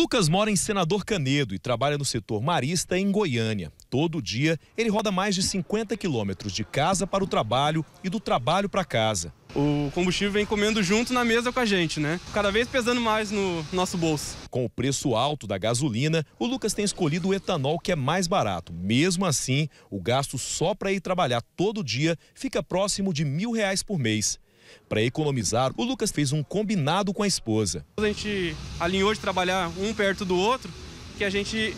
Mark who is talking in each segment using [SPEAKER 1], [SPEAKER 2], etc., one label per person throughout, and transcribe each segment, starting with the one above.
[SPEAKER 1] Lucas mora em Senador Canedo e trabalha no setor marista em Goiânia. Todo dia, ele roda mais de 50 quilômetros de casa para o trabalho e do trabalho para casa. O combustível vem comendo junto na mesa com a gente, né? Cada vez pesando mais no nosso bolso. Com o preço alto da gasolina, o Lucas tem escolhido o etanol que é mais barato. Mesmo assim, o gasto só para ir trabalhar todo dia fica próximo de mil reais por mês. Para economizar, o Lucas fez um combinado com a esposa. A gente alinhou de trabalhar um perto do outro, que a gente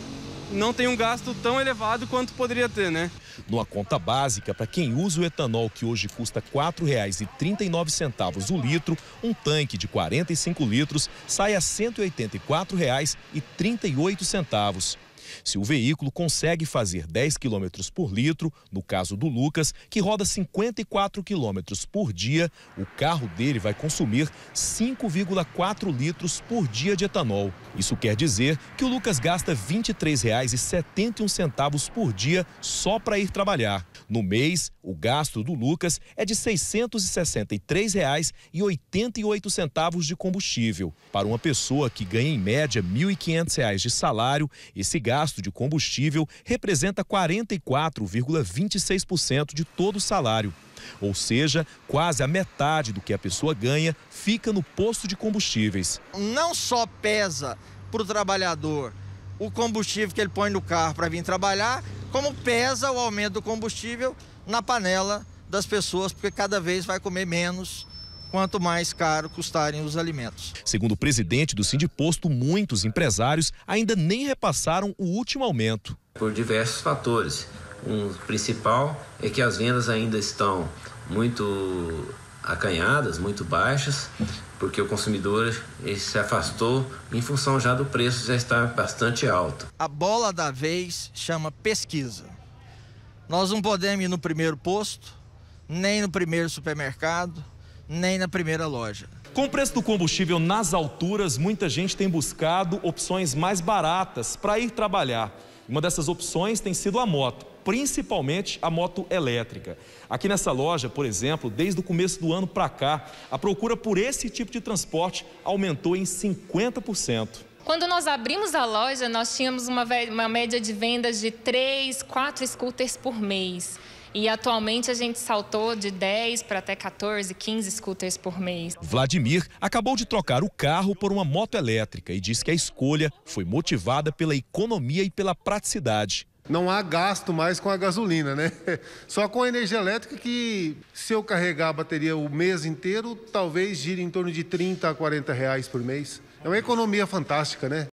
[SPEAKER 1] não tem um gasto tão elevado quanto poderia ter, né? Numa conta básica, para quem usa o etanol, que hoje custa R$ 4,39 o litro, um tanque de 45 litros sai a R$ 184,38 se o veículo consegue fazer 10 km por litro, no caso do Lucas, que roda 54 km por dia, o carro dele vai consumir 5,4 litros por dia de etanol. Isso quer dizer que o Lucas gasta R$ 23,71 por dia só para ir trabalhar. No mês, o gasto do Lucas é de R$ 663,88 de combustível. Para uma pessoa que ganha em média R$ 1.500 de salário, esse gasto gasto de combustível representa 44,26% de todo o salário. Ou seja, quase a metade do que a pessoa ganha fica no posto de combustíveis.
[SPEAKER 2] Não só pesa para o trabalhador o combustível que ele põe no carro para vir trabalhar, como pesa o aumento do combustível na panela das pessoas, porque cada vez vai comer menos quanto mais caro custarem os alimentos.
[SPEAKER 1] Segundo o presidente do Sindiposto, muitos empresários ainda nem repassaram o último aumento. Por diversos fatores. Um principal é que as vendas ainda estão muito acanhadas, muito baixas, porque o consumidor se afastou em função já do preço já estar bastante alto.
[SPEAKER 2] A bola da vez chama pesquisa. Nós não podemos ir no primeiro posto, nem no primeiro supermercado, nem na primeira loja. Com o preço do combustível nas alturas, muita gente tem buscado
[SPEAKER 1] opções mais baratas para ir trabalhar. Uma dessas opções tem sido a moto, principalmente a moto elétrica. Aqui nessa loja, por exemplo, desde o começo do ano para cá, a procura por esse tipo de transporte aumentou em 50%.
[SPEAKER 2] Quando nós abrimos a loja, nós tínhamos uma, uma média de vendas de três, quatro scooters por mês. E atualmente a gente saltou de 10 para até 14, 15 scooters por mês.
[SPEAKER 1] Vladimir acabou de trocar o carro por uma moto elétrica e diz que a escolha foi motivada pela economia e pela praticidade. Não há gasto mais com a gasolina, né? Só com a energia elétrica que se eu carregar a bateria o mês inteiro, talvez gire em torno de 30 a 40 reais por mês. É uma economia fantástica, né?